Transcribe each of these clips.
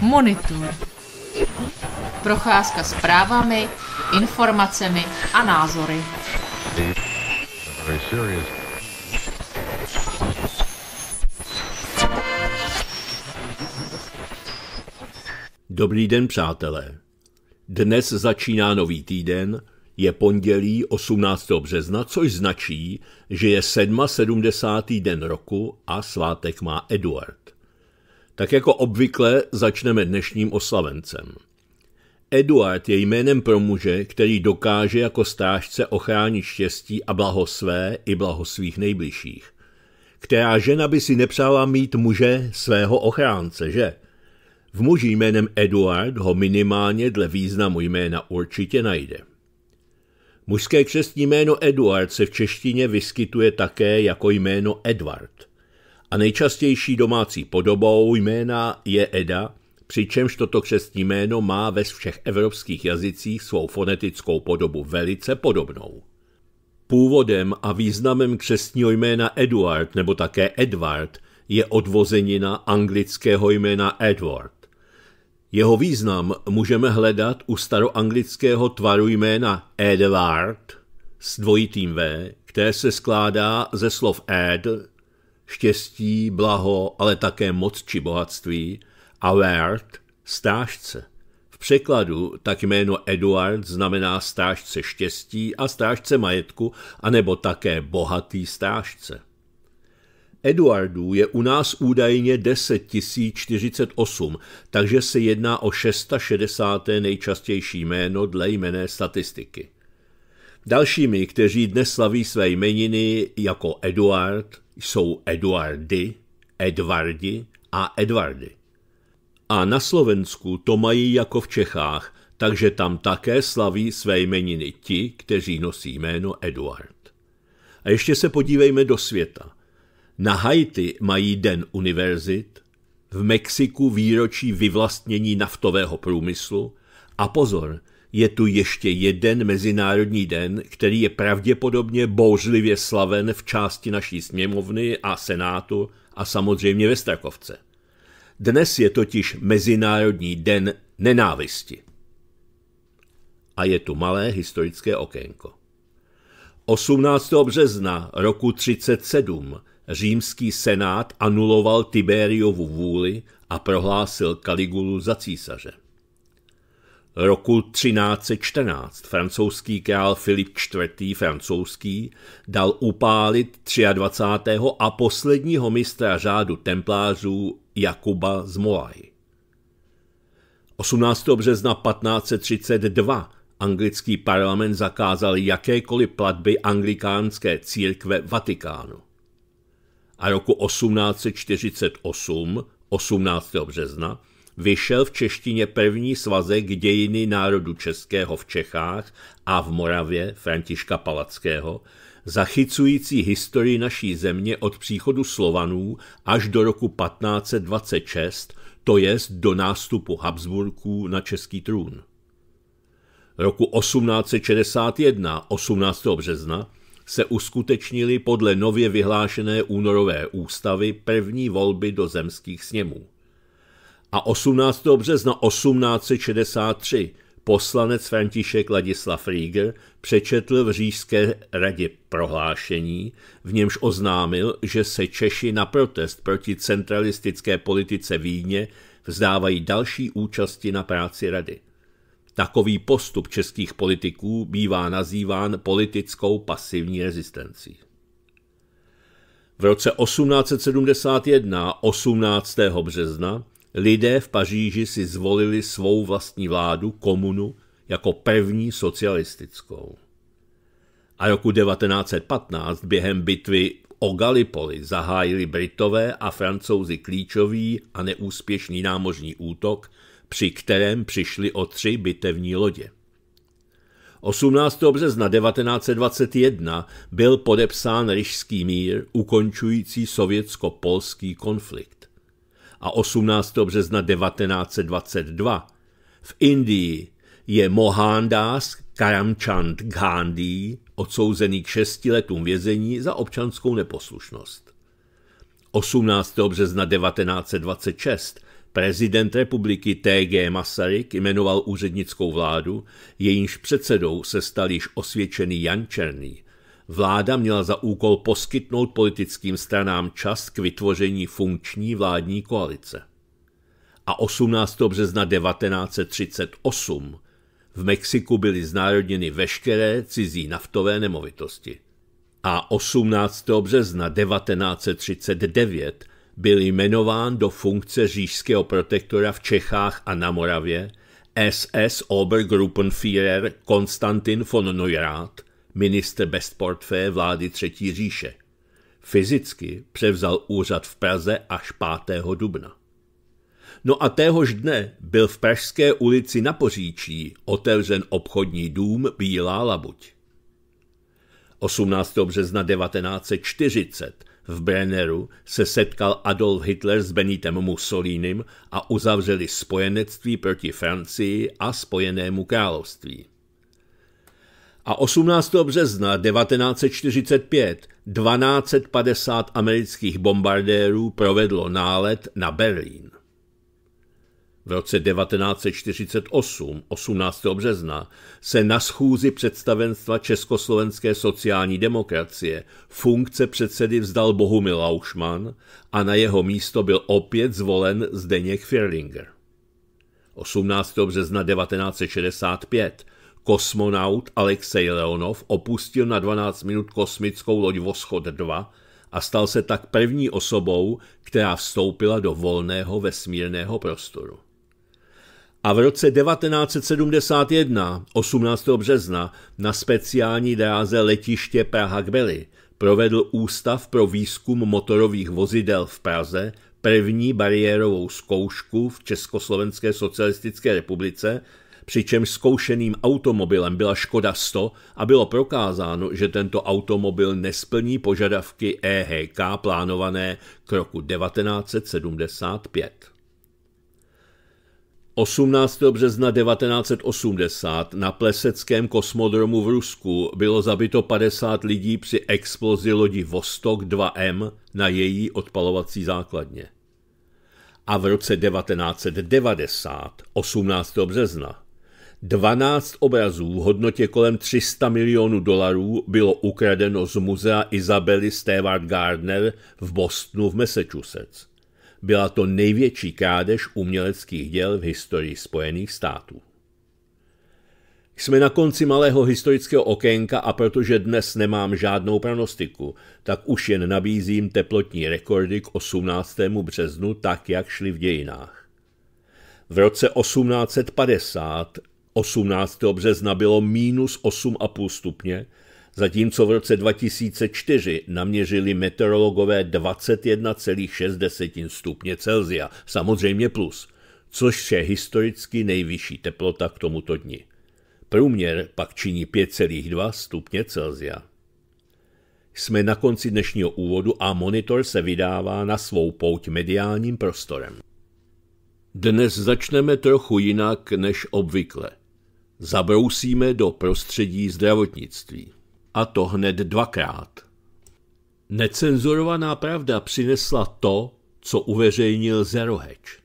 Monitor. Procházka právami, informacemi a názory. Dobrý den, přátelé. Dnes začíná nový týden – je pondělí 18. března, což značí, že je 77. den roku a svátek má Eduard. Tak jako obvykle začneme dnešním oslavencem. Eduard je jménem pro muže, který dokáže jako strážce ochránit štěstí a blaho své i blaho svých nejbližších. Která žena by si nepřála mít muže svého ochránce, že? V muži jménem Eduard ho minimálně dle významu jména určitě najde. Mužské křestní jméno Eduard se v češtině vyskytuje také jako jméno Edward. A nejčastější domácí podobou jména je Eda, přičemž toto křestní jméno má ve všech evropských jazycích svou fonetickou podobu velice podobnou. Původem a významem křestního jména Eduard nebo také Edward je odvozenina anglického jména Edward. Jeho význam můžeme hledat u staroanglického tvaru jména Edward s dvojitým V, které se skládá ze slov Ed, štěstí, blaho, ale také moc či bohatství, a ward strážce. V překladu tak jméno Eduard znamená strážce štěstí a strážce majetku, anebo také bohatý strážce. Eduardů je u nás údajně 10 048, takže se jedná o 660. nejčastější jméno dle jmené statistiky. Dalšími, kteří dnes slaví své jmeniny jako Eduard, jsou Eduardy, Edvardi a Edvardy. A na Slovensku to mají jako v Čechách, takže tam také slaví své jmeniny ti, kteří nosí jméno Eduard. A ještě se podívejme do světa – na Haiti mají den univerzit, v Mexiku výročí vyvlastnění naftového průmyslu a pozor, je tu ještě jeden mezinárodní den, který je pravděpodobně bouřlivě slaven v části naší sněmovny a senátu a samozřejmě ve Strakovce. Dnes je totiž Mezinárodní den nenávisti. A je tu malé historické okénko. 18. března roku 1937 římský senát anuloval Tiberiovu vůli a prohlásil Kaligulu za císaře. Roku 1314 francouzský král Filip IV. francouzský dal upálit 23. a posledního mistra řádu templářů Jakuba z Moahy. 18. března 1532 anglický parlament zakázal jakékoliv platby anglikánské církve Vatikánu a roku 1848, 18. března, vyšel v češtině první svazek dějiny národu českého v Čechách a v Moravě Františka Palackého, zachycující historii naší země od příchodu Slovanů až do roku 1526, to jest do nástupu Habsburků na český trůn. Roku 1861, 18. března, se uskutečnily podle nově vyhlášené únorové ústavy první volby do zemských sněmů. A 18. března 1863 poslanec František Ladislav Rieger přečetl v Řížské radě prohlášení, v němž oznámil, že se Češi na protest proti centralistické politice Vídně vzdávají další účasti na práci rady. Takový postup českých politiků bývá nazýván politickou pasivní rezistencí. V roce 1871, 18. března, lidé v Paříži si zvolili svou vlastní vládu, komunu, jako první socialistickou. A roku 1915 během bitvy o Gallipoli zahájili Britové a Francouzi klíčový a neúspěšný námožní útok při kterém přišli o tři bitevní lodě. 18. března 1921 byl podepsán Ryšský mír, ukončující sovětsko-polský konflikt. A 18. března 1922 v Indii je Mohandas Karamchand Gandhi odsouzený k šesti letům vězení za občanskou neposlušnost. 18. března 1926 Prezident republiky T.G. Masaryk jmenoval úřednickou vládu, jejímž předsedou se stal již osvědčený Jan Černý. Vláda měla za úkol poskytnout politickým stranám čas k vytvoření funkční vládní koalice. A 18. března 1938 v Mexiku byly znárodněny veškeré cizí naftové nemovitosti. A 18. března 1939 byl jmenován do funkce říšského protektora v Čechách a na Moravě SS Obergruppenführer Konstantin von Neurath, ministr bez vlády Třetí říše. Fyzicky převzal úřad v Praze až 5. dubna. No a téhož dne byl v Pražské ulici na Poříčí otevřen obchodní dům Bílá labuť. 18. března 1940 v Brenneru se setkal Adolf Hitler s Benitem Mussolinim a uzavřeli spojenectví proti Francii a spojenému království. A 18. března 1945 1250 amerických bombardérů provedlo nálet na Berlín. V roce 1948, 18. března, se na schůzi představenstva Československé sociální demokracie funkce předsedy vzdal Bohumil Laušman a na jeho místo byl opět zvolen Zdeněk Firlinger. 18. března 1965 kosmonaut Alexej Leonov opustil na 12 minut kosmickou loď Voschod 2 a stal se tak první osobou, která vstoupila do volného vesmírného prostoru a v roce 1971, 18. března, na speciální dráze letiště Praha Gbeli provedl Ústav pro výzkum motorových vozidel v Praze první bariérovou zkoušku v Československé socialistické republice, přičemž zkoušeným automobilem byla Škoda 100 a bylo prokázáno, že tento automobil nesplní požadavky EHK plánované k roku 1975. 18. března 1980 na pleseckém kosmodromu v Rusku bylo zabito 50 lidí při explozi lodi Vostok 2M na její odpalovací základně. A v roce 1990, 18. března, 12 obrazů v hodnotě kolem 300 milionů dolarů bylo ukradeno z muzea Isabely Stewart Gardner v Bostonu v Massachusetts. Byla to největší krádež uměleckých děl v historii Spojených států. Jsme na konci malého historického okénka a protože dnes nemám žádnou pranostiku, tak už jen nabízím teplotní rekordy k 18. březnu tak, jak šly v dějinách. V roce 1850 18. března bylo minus 8,5 stupně, zatímco v roce 2004 naměřili meteorologové 21,6 stupně Celsia, samozřejmě plus, což je historicky nejvyšší teplota k tomuto dni. Průměr pak činí 5,2 stupně Celsia. Jsme na konci dnešního úvodu a monitor se vydává na svou pouť mediálním prostorem. Dnes začneme trochu jinak než obvykle. Zabrousíme do prostředí zdravotnictví a to hned dvakrát. Necenzurovaná pravda přinesla to, co uveřejnil Zeroheč.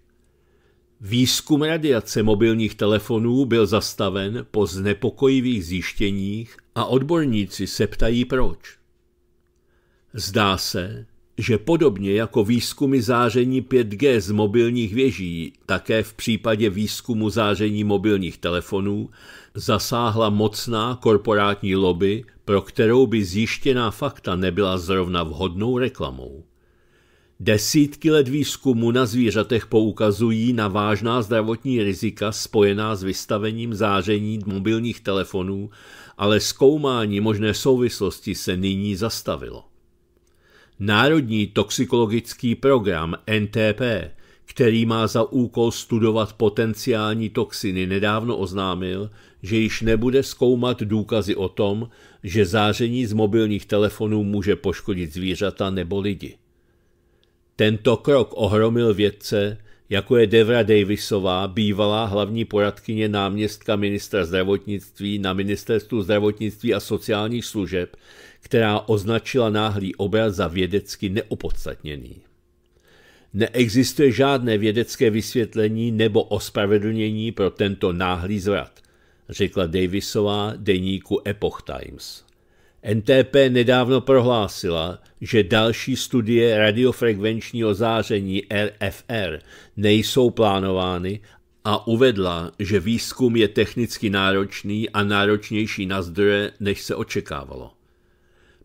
Výzkum radiace mobilních telefonů byl zastaven po znepokojivých zjištěních a odborníci se ptají proč. Zdá se, že podobně jako výzkumy záření 5G z mobilních věží, také v případě výzkumu záření mobilních telefonů zasáhla mocná korporátní lobby, pro kterou by zjištěná fakta nebyla zrovna vhodnou reklamou. Desítky let výzkumu na zvířatech poukazují na vážná zdravotní rizika spojená s vystavením záření mobilních telefonů, ale zkoumání možné souvislosti se nyní zastavilo. Národní toxikologický program NTP, který má za úkol studovat potenciální toxiny, nedávno oznámil, že již nebude zkoumat důkazy o tom, že záření z mobilních telefonů může poškodit zvířata nebo lidi. Tento krok ohromil vědce, jako je Devra Davisová, bývalá hlavní poradkyně náměstka ministra zdravotnictví na Ministerstvu zdravotnictví a sociálních služeb, která označila náhlý obraz za vědecky neopodstatněný. Neexistuje žádné vědecké vysvětlení nebo ospravedlnění pro tento náhlý zvrat, řekla Davisová deníku Epoch Times. NTP nedávno prohlásila, že další studie radiofrekvenčního záření RFR nejsou plánovány a uvedla, že výzkum je technicky náročný a náročnější na zdroje, než se očekávalo.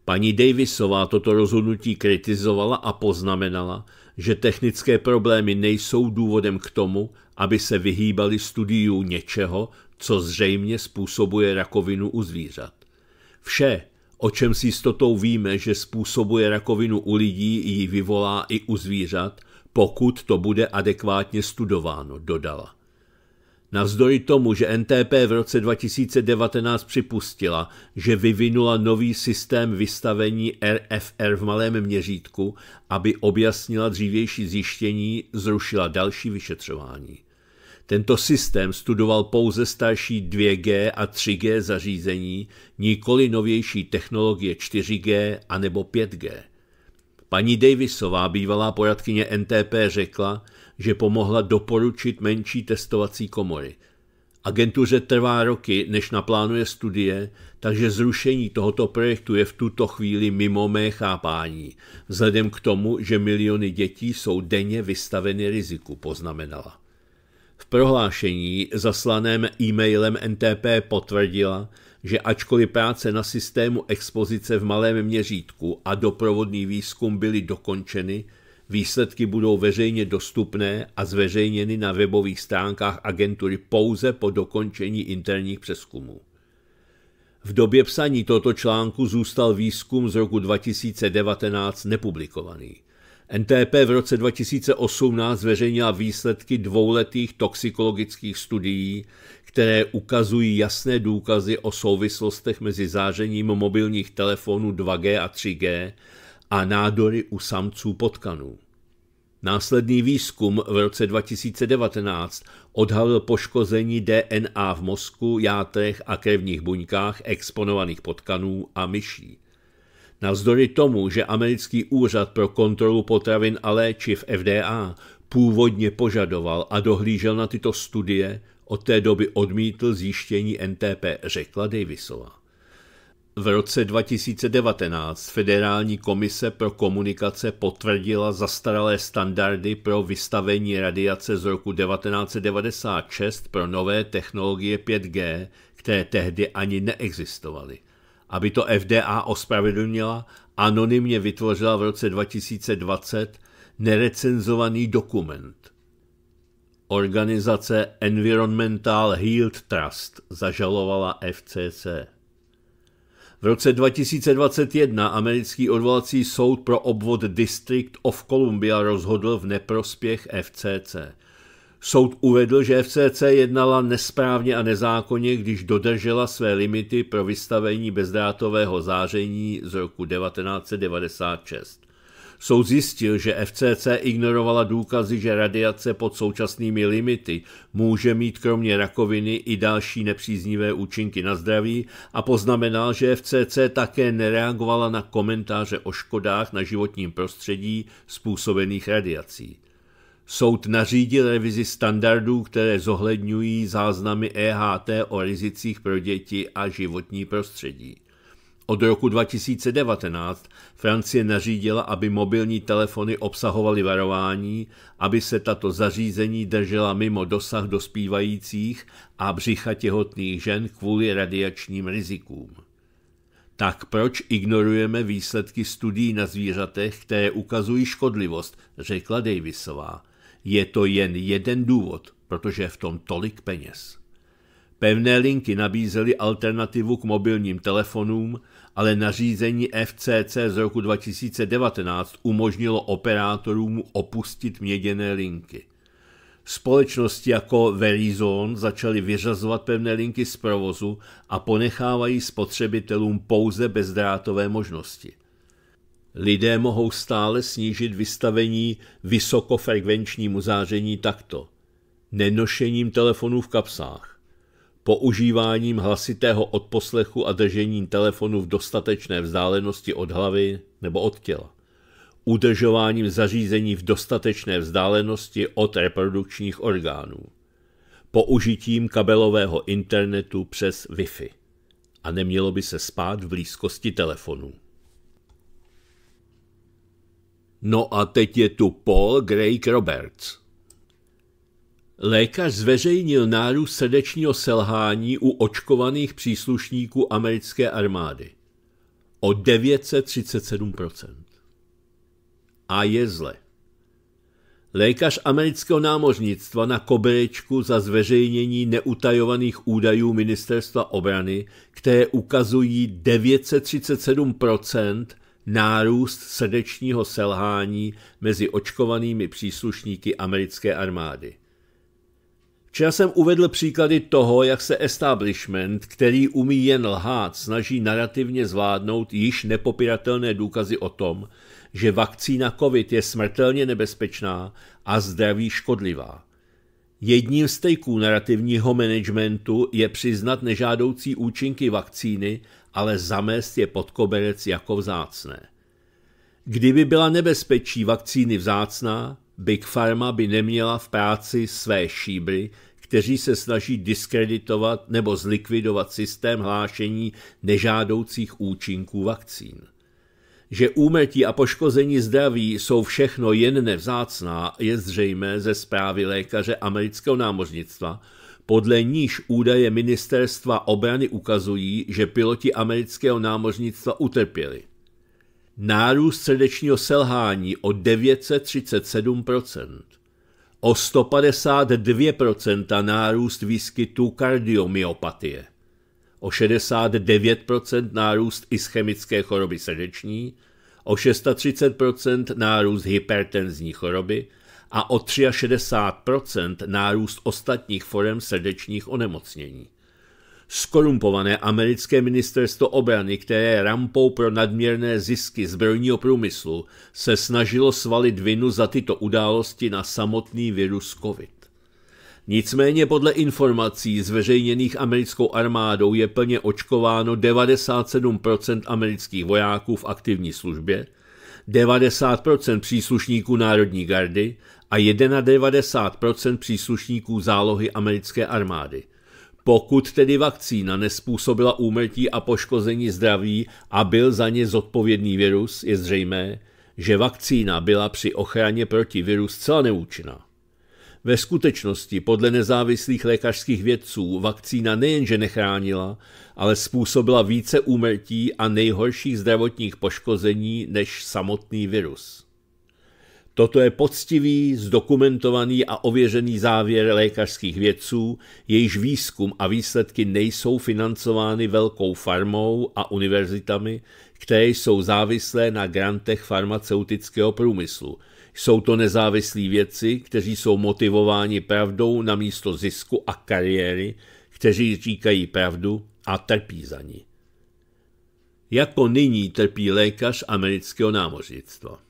Paní Davisová toto rozhodnutí kritizovala a poznamenala, že technické problémy nejsou důvodem k tomu, aby se vyhýbali studiu něčeho, co zřejmě způsobuje rakovinu u zvířat. Vše, o čem si jistotou víme, že způsobuje rakovinu u lidí, ji vyvolá i u zvířat, pokud to bude adekvátně studováno, dodala. Navzdory tomu, že NTP v roce 2019 připustila, že vyvinula nový systém vystavení RFR v malém měřítku, aby objasnila dřívější zjištění, zrušila další vyšetřování. Tento systém studoval pouze starší 2G a 3G zařízení, nikoli novější technologie 4G a nebo 5G. Paní Davisová, bývalá poradkyně NTP, řekla, že pomohla doporučit menší testovací komory. Agentuře trvá roky, než naplánuje studie, takže zrušení tohoto projektu je v tuto chvíli mimo mé chápání, vzhledem k tomu, že miliony dětí jsou denně vystaveny riziku, poznamenala prohlášení zaslaném e-mailem NTP potvrdila, že ačkoliv práce na systému expozice v malém měřítku a doprovodný výzkum byly dokončeny, výsledky budou veřejně dostupné a zveřejněny na webových stránkách agentury pouze po dokončení interních přeskumů. V době psaní tohoto článku zůstal výzkum z roku 2019 nepublikovaný. NTP v roce 2018 zveřejnila výsledky dvouletých toxikologických studií, které ukazují jasné důkazy o souvislostech mezi zářením mobilních telefonů 2G a 3G a nádory u samců potkanů. Následný výzkum v roce 2019 odhalil poškození DNA v mozku, játrech a krevních buňkách exponovaných potkanů a myší. Navzdory tomu, že americký úřad pro kontrolu potravin a léčiv FDA původně požadoval a dohlížel na tyto studie, od té doby odmítl zjištění NTP, řekla Davisova. V roce 2019 Federální komise pro komunikace potvrdila zastaralé standardy pro vystavení radiace z roku 1996 pro nové technologie 5G, které tehdy ani neexistovaly aby to FDA ospravedlnila, anonymně vytvořila v roce 2020 nerecenzovaný dokument. Organizace Environmental Health Trust zažalovala FCC. V roce 2021 americký odvolací soud pro obvod District of Columbia rozhodl v neprospěch FCC. Soud uvedl, že FCC jednala nesprávně a nezákonně, když dodržela své limity pro vystavení bezdrátového záření z roku 1996. Soud zjistil, že FCC ignorovala důkazy, že radiace pod současnými limity může mít kromě rakoviny i další nepříznivé účinky na zdraví a poznamenal, že FCC také nereagovala na komentáře o škodách na životním prostředí způsobených radiací. Soud nařídil revizi standardů, které zohledňují záznamy EHT o rizicích pro děti a životní prostředí. Od roku 2019 Francie nařídila, aby mobilní telefony obsahovaly varování, aby se tato zařízení držela mimo dosah dospívajících a břicha těhotných žen kvůli radiačním rizikům. Tak proč ignorujeme výsledky studií na zvířatech, které ukazují škodlivost, řekla Davisová je to jen jeden důvod, protože je v tom tolik peněz. Pevné linky nabízely alternativu k mobilním telefonům, ale nařízení FCC z roku 2019 umožnilo operátorům opustit měděné linky. Společnosti jako Verizon začaly vyřazovat pevné linky z provozu a ponechávají spotřebitelům pouze bezdrátové možnosti. Lidé mohou stále snížit vystavení vysokofrekvenčnímu záření takto. Nenošením telefonů v kapsách, používáním hlasitého odposlechu a držením telefonu v dostatečné vzdálenosti od hlavy nebo od těla, udržováním zařízení v dostatečné vzdálenosti od reprodukčních orgánů, použitím kabelového internetu přes Wi-Fi a nemělo by se spát v blízkosti telefonu. No a teď je tu Paul Greg Roberts. Lékař zveřejnil nárůst srdečního selhání u očkovaných příslušníků americké armády o 937%. A je zle. Lékař amerického námořnictva na koberečku za zveřejnění neutajovaných údajů ministerstva obrany, které ukazují 937 nárůst srdečního selhání mezi očkovanými příslušníky americké armády. Včera jsem uvedl příklady toho, jak se establishment, který umí jen lhát, snaží narrativně zvládnout již nepopiratelné důkazy o tom, že vakcína COVID je smrtelně nebezpečná a zdraví škodlivá. Jedním z tejků narrativního managementu je přiznat nežádoucí účinky vakcíny ale zamést je pod koberec jako vzácné. Kdyby byla nebezpečí vakcíny vzácná, Big Pharma by neměla v práci své šíbry, kteří se snaží diskreditovat nebo zlikvidovat systém hlášení nežádoucích účinků vakcín. Že úmrtí a poškození zdraví jsou všechno jen nevzácná, je zřejmé ze zprávy lékaře amerického námořnictva, podle níž údaje ministerstva obrany ukazují, že piloti amerického námořnictva utrpěli. Nárůst srdečního selhání o 937%, o 152% nárůst výskytu kardiomyopatie, o 69% nárůst ischemické choroby srdeční, o 630% nárůst hypertenzní choroby a o 63% nárůst ostatních forem srdečních onemocnění. Skorumpované americké ministerstvo obrany, které rampou pro nadměrné zisky zbrojního průmyslu se snažilo svalit vinu za tyto události na samotný virus COVID. Nicméně podle informací zveřejněných americkou armádou je plně očkováno 97% amerických vojáků v aktivní službě, 90% příslušníků Národní gardy a 91% příslušníků zálohy americké armády. Pokud tedy vakcína nespůsobila úmrtí a poškození zdraví a byl za ně zodpovědný virus, je zřejmé, že vakcína byla při ochraně proti viru zcela neúčinná. Ve skutečnosti podle nezávislých lékařských vědců vakcína nejenže nechránila, ale způsobila více úmrtí a nejhorších zdravotních poškození než samotný virus. Toto je poctivý, zdokumentovaný a ověřený závěr lékařských vědců, jejíž výzkum a výsledky nejsou financovány velkou farmou a univerzitami, které jsou závislé na grantech farmaceutického průmyslu. Jsou to nezávislí vědci, kteří jsou motivováni pravdou na místo zisku a kariéry, kteří říkají pravdu a trpí za ní. Jako nyní trpí lékař amerického námořnictva.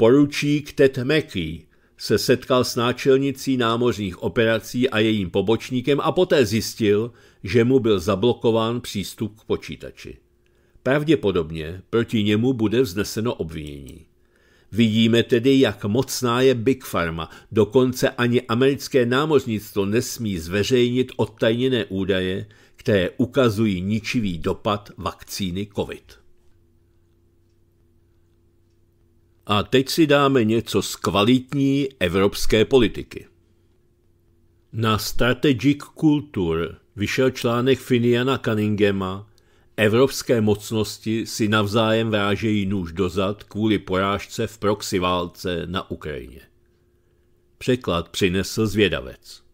Poručík Ted Mackey se setkal s náčelnicí námořních operací a jejím pobočníkem a poté zjistil, že mu byl zablokován přístup k počítači. Pravděpodobně proti němu bude vzneseno obvinění. Vidíme tedy, jak mocná je Big Pharma. Dokonce ani americké námořnictvo nesmí zveřejnit odtajněné údaje, které ukazují ničivý dopad vakcíny COVID. A teď si dáme něco z kvalitní evropské politiky. Na Strategic Culture vyšel článek Finiana Cunninghama Evropské mocnosti si navzájem vrážejí nůž dozad kvůli porážce v proxy válce na Ukrajině. Překlad přinesl zvědavec.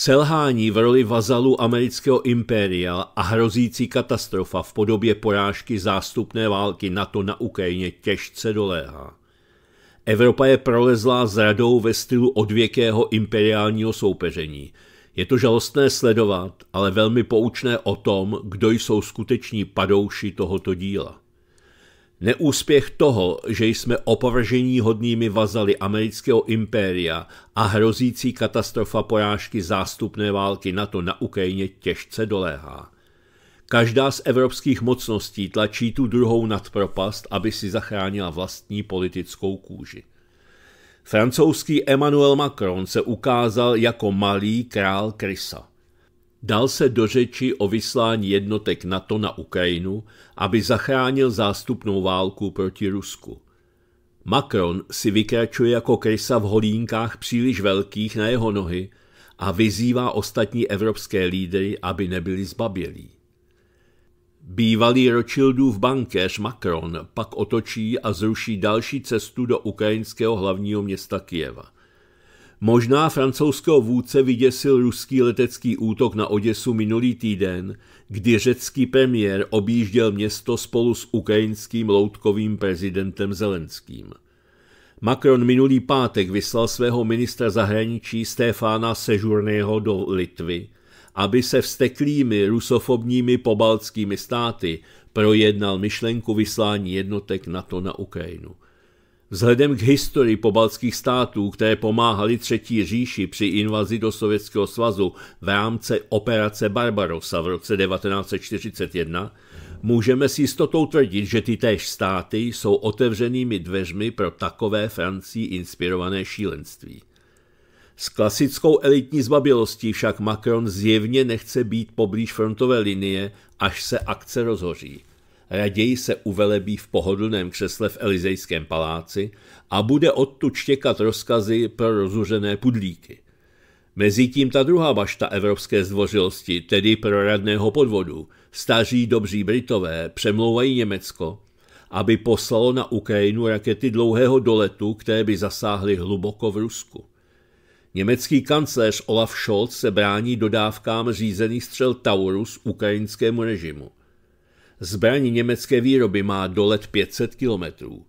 Selhání v roli vazalu amerického impéria a hrozící katastrofa v podobě porážky zástupné války NATO na Ukrajině těžce doléhá. Evropa je prolezlá zradou ve stylu odvěkého imperiálního soupeření. Je to žalostné sledovat, ale velmi poučné o tom, kdo jsou skuteční padouši tohoto díla. Neúspěch toho, že jsme opovržení hodnými vazaly amerického impéria a hrozící katastrofa porážky zástupné války NATO na Ukrajině těžce doléhá. Každá z evropských mocností tlačí tu druhou nad propast, aby si zachránila vlastní politickou kůži. Francouzský Emmanuel Macron se ukázal jako malý král krysa. Dal se do řeči o vyslání jednotek NATO na Ukrajinu, aby zachránil zástupnou válku proti Rusku. Macron si vykračuje jako krysa v holínkách příliš velkých na jeho nohy a vyzývá ostatní evropské lídry, aby nebyli zbabělí. Bývalý Rothschildův bankéř Macron pak otočí a zruší další cestu do ukrajinského hlavního města Kijeva – Možná francouzského vůdce vyděsil ruský letecký útok na Oděsu minulý týden, kdy řecký premiér objížděl město spolu s ukrajinským loutkovým prezidentem Zelenským. Macron minulý pátek vyslal svého ministra zahraničí Stefána Sežurného do Litvy, aby se vsteklými rusofobními pobaltskými státy projednal myšlenku vyslání jednotek NATO na Ukrajinu. Vzhledem k historii pobaltských států, které pomáhali Třetí říši při invazi do Sovětského svazu v rámci operace Barbarossa v roce 1941, můžeme s jistotou tvrdit, že ty též státy jsou otevřenými dveřmi pro takové Francii inspirované šílenství. S klasickou elitní zbabilostí však Macron zjevně nechce být poblíž frontové linie, až se akce rozhoří raději se uvelebí v pohodlném křesle v Elizejském paláci a bude odtud štěkat rozkazy pro rozuřené pudlíky. Mezitím ta druhá bašta evropské zdvořilosti, tedy pro radného podvodu, staří dobří Britové přemlouvají Německo, aby poslalo na Ukrajinu rakety dlouhého doletu, které by zasáhly hluboko v Rusku. Německý kancléř Olaf Scholz se brání dodávkám řízený střel Taurus ukrajinskému režimu. Zbraň německé výroby má dolet 500 kilometrů.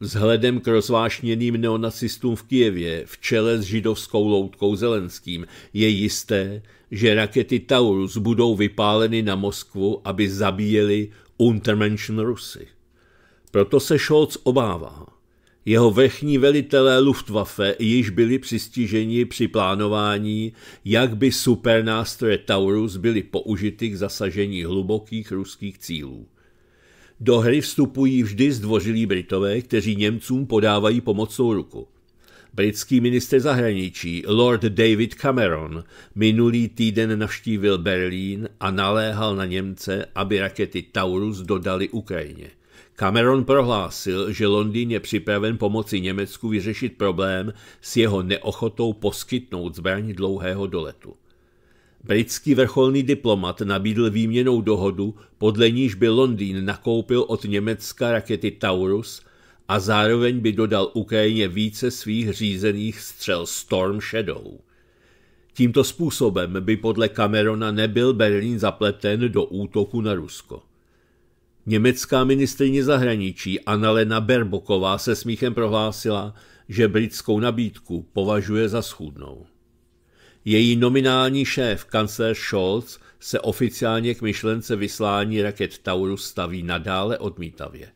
Vzhledem k rozvášněným neonacistům v Kijevě v čele s židovskou loutkou Zelenským je jisté, že rakety Taurus budou vypáleny na Moskvu, aby zabíjeli Untermenschen Rusy. Proto se Scholz obává. Jeho vrchní velitelé Luftwaffe již byli přistiženi při plánování, jak by supernástroje Taurus byly použity k zasažení hlubokých ruských cílů. Do hry vstupují vždy zdvořilí Britové, kteří Němcům podávají pomocnou ruku. Britský minister zahraničí Lord David Cameron minulý týden navštívil Berlín a naléhal na Němce, aby rakety Taurus dodali Ukrajině. Cameron prohlásil, že Londýn je připraven pomoci Německu vyřešit problém s jeho neochotou poskytnout zbraň dlouhého doletu. Britský vrcholný diplomat nabídl výměnou dohodu, podle níž by Londýn nakoupil od Německa rakety Taurus a zároveň by dodal Ukrajině více svých řízených střel Storm Shadow. Tímto způsobem by podle Camerona nebyl Berlín zapleten do útoku na Rusko. Německá ministrině zahraničí Annalena Berboková se smíchem prohlásila, že britskou nabídku považuje za schůdnou. Její nominální šéf, kancler Scholz, se oficiálně k myšlence vyslání raket Taurus staví nadále odmítavě.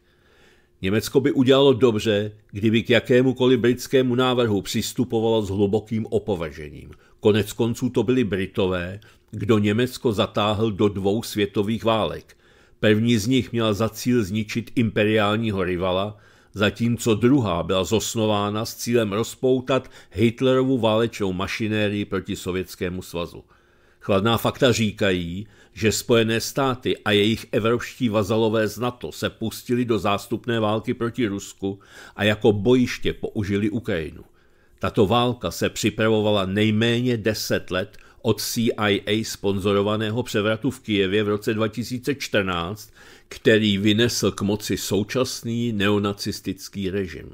Německo by udělalo dobře, kdyby k jakémukoliv britskému návrhu přistupovalo s hlubokým opovažením. Konec konců to byli Britové, kdo Německo zatáhl do dvou světových válek – První z nich měla za cíl zničit imperiálního rivala, zatímco druhá byla zosnována s cílem rozpoutat Hitlerovu válečnou mašinérii proti Sovětskému svazu. Chladná fakta říkají, že Spojené státy a jejich evropští vazalové z NATO se pustili do zástupné války proti Rusku a jako bojiště použili Ukrajinu. Tato válka se připravovala nejméně deset let od CIA sponzorovaného převratu v Kijevě v roce 2014, který vynesl k moci současný neonacistický režim.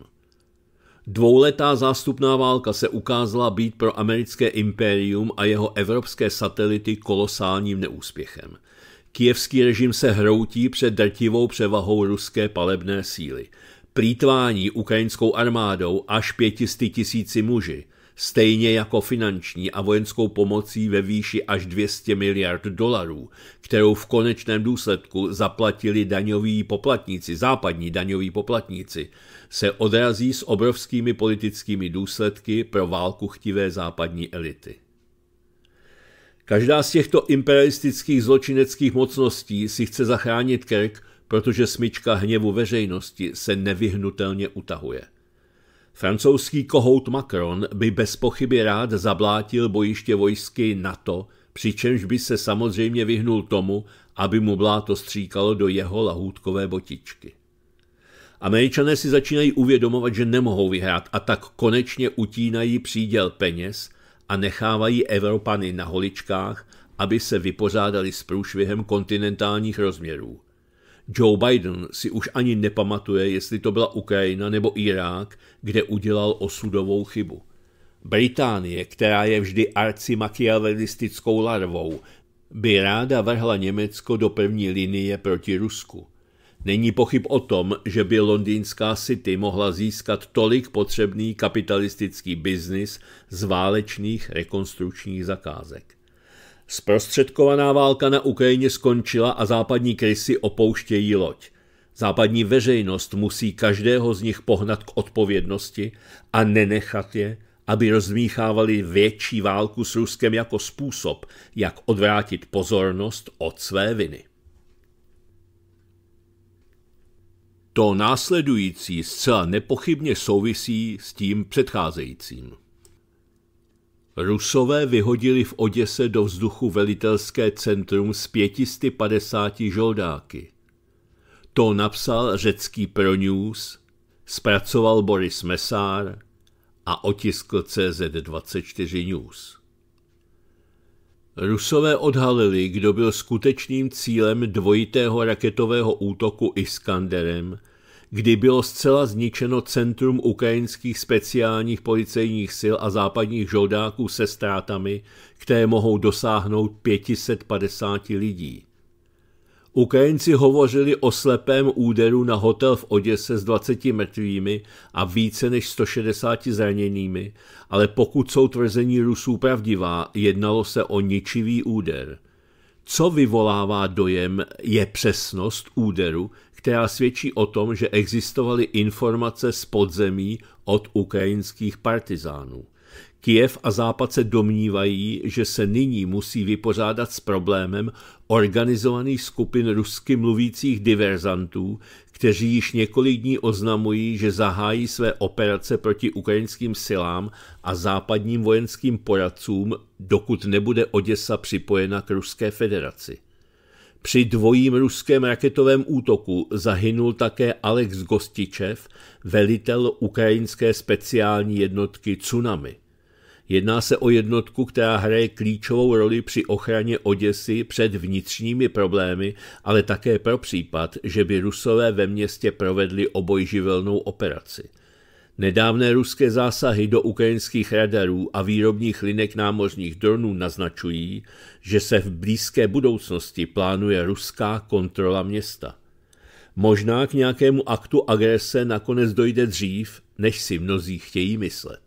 Dvouletá zástupná válka se ukázala být pro americké impérium a jeho evropské satelity kolosálním neúspěchem. Kijevský režim se hroutí před drtivou převahou ruské palebné síly. Plítvání ukrajinskou armádou až pětisty tisíci muži – stejně jako finanční a vojenskou pomocí ve výši až 200 miliard dolarů, kterou v konečném důsledku zaplatili daňoví poplatníci, západní daňoví poplatníci, se odrazí s obrovskými politickými důsledky pro válku chtivé západní elity. Každá z těchto imperialistických zločineckých mocností si chce zachránit krk, protože smyčka hněvu veřejnosti se nevyhnutelně utahuje – Francouzský kohout Macron by bez pochyby rád zablátil bojiště vojsky NATO, přičemž by se samozřejmě vyhnul tomu, aby mu bláto stříkalo do jeho lahůdkové botičky. Američané si začínají uvědomovat, že nemohou vyhrát a tak konečně utínají příděl peněz a nechávají Evropany na holičkách, aby se vypořádali s průšvihem kontinentálních rozměrů. Joe Biden si už ani nepamatuje, jestli to byla Ukrajina nebo Irák, kde udělal osudovou chybu. Británie, která je vždy arci machiavelistickou larvou, by ráda vrhla Německo do první linie proti Rusku. Není pochyb o tom, že by londýnská City mohla získat tolik potřebný kapitalistický biznis z válečných rekonstrukčních zakázek. Zprostředkovaná válka na Ukrajině skončila a západní krysy opouštějí loď. Západní veřejnost musí každého z nich pohnat k odpovědnosti a nenechat je, aby rozmíchávali větší válku s Ruskem jako způsob, jak odvrátit pozornost od své viny. To následující zcela nepochybně souvisí s tím předcházejícím. Rusové vyhodili v Oděse do vzduchu velitelské centrum z 550 žoldáky. To napsal řecký Pronews, zpracoval Boris Mesár a otiskl CZ24 News. Rusové odhalili, kdo byl skutečným cílem dvojitého raketového útoku Iskanderem kdy bylo zcela zničeno centrum ukrajinských speciálních policejních sil a západních žoldáků se ztrátami, které mohou dosáhnout 550 lidí. Ukrajinci hovořili o slepém úderu na hotel v Oděse s 20 mrtvými a více než 160 zraněnými, ale pokud jsou tvrzení Rusů pravdivá, jednalo se o ničivý úder. Co vyvolává dojem je přesnost úderu, která svědčí o tom, že existovaly informace z podzemí od ukrajinských partizánů. Kiev a Západ se domnívají, že se nyní musí vypořádat s problémem organizovaných skupin rusky mluvících diverzantů, kteří již několik dní oznamují, že zahájí své operace proti ukrajinským silám a západním vojenským poradcům, dokud nebude Oděsa připojena k Ruské federaci. Při dvojím ruském raketovém útoku zahynul také Alex Gostičev, velitel ukrajinské speciální jednotky Tsunami. Jedná se o jednotku, která hraje klíčovou roli při ochraně Oděsy před vnitřními problémy, ale také pro případ, že by Rusové ve městě provedli obojživelnou operaci – Nedávné ruské zásahy do ukrajinských radarů a výrobních linek námořních dronů naznačují, že se v blízké budoucnosti plánuje ruská kontrola města. Možná k nějakému aktu agrese nakonec dojde dřív, než si mnozí chtějí myslet.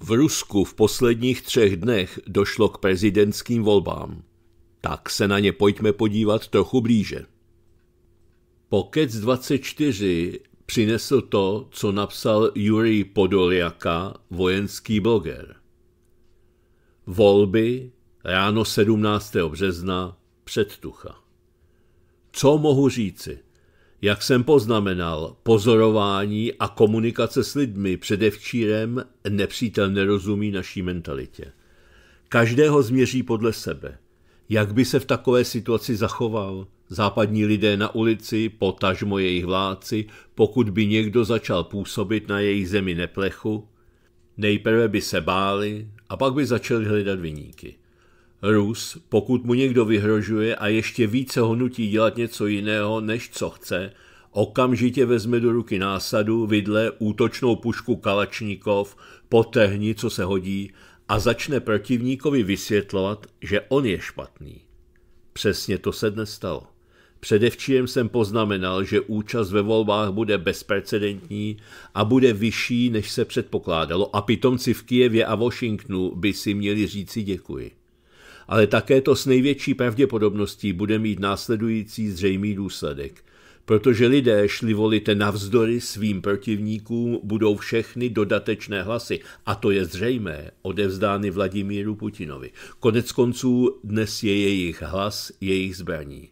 V Rusku v posledních třech dnech došlo k prezidentským volbám. Tak se na ně pojďme podívat trochu blíže. Pokec 24 přinesl to, co napsal Jurij Podoljaka, vojenský bloger. Volby ráno 17. března předtucha. Co mohu říci? Jak jsem poznamenal, pozorování a komunikace s lidmi předevčírem nepřítel nerozumí naší mentalitě. Každého změří podle sebe – jak by se v takové situaci zachoval západní lidé na ulici, potažmo jejich vládci, pokud by někdo začal působit na jejich zemi neplechu? Nejprve by se báli a pak by začali hledat vyníky. Rus, pokud mu někdo vyhrožuje a ještě více ho nutí dělat něco jiného, než co chce, okamžitě vezme do ruky násadu, vidle, útočnou pušku Kalačníkov, potehni, co se hodí, a začne protivníkovi vysvětlovat, že on je špatný. Přesně to se dnes stalo. Předevčím jsem poznamenal, že účast ve volbách bude bezprecedentní a bude vyšší, než se předpokládalo a pitomci v Kijevě a Washingtonu by si měli říci děkuji. Ale také to s největší pravděpodobností bude mít následující zřejmý důsledek protože lidé šli volit navzdory svým protivníkům, budou všechny dodatečné hlasy, a to je zřejmé, odevzdány Vladimíru Putinovi. Konec konců dnes je jejich hlas, jejich zbraní.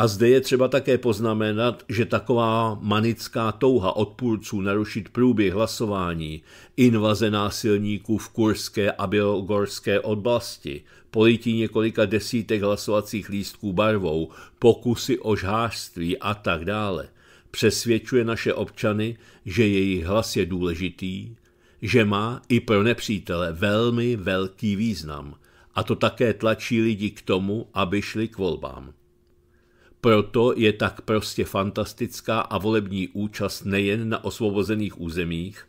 A zde je třeba také poznamenat, že taková manická touha odpůrců narušit průběh hlasování, invaze násilníků v kurské a bělogorské oblasti, polití několika desítek hlasovacích lístků barvou, pokusy o žhářství a tak dále, přesvědčuje naše občany, že jejich hlas je důležitý, že má i pro nepřítele velmi velký význam a to také tlačí lidi k tomu, aby šli k volbám. Proto je tak prostě fantastická a volební účast nejen na osvobozených územích,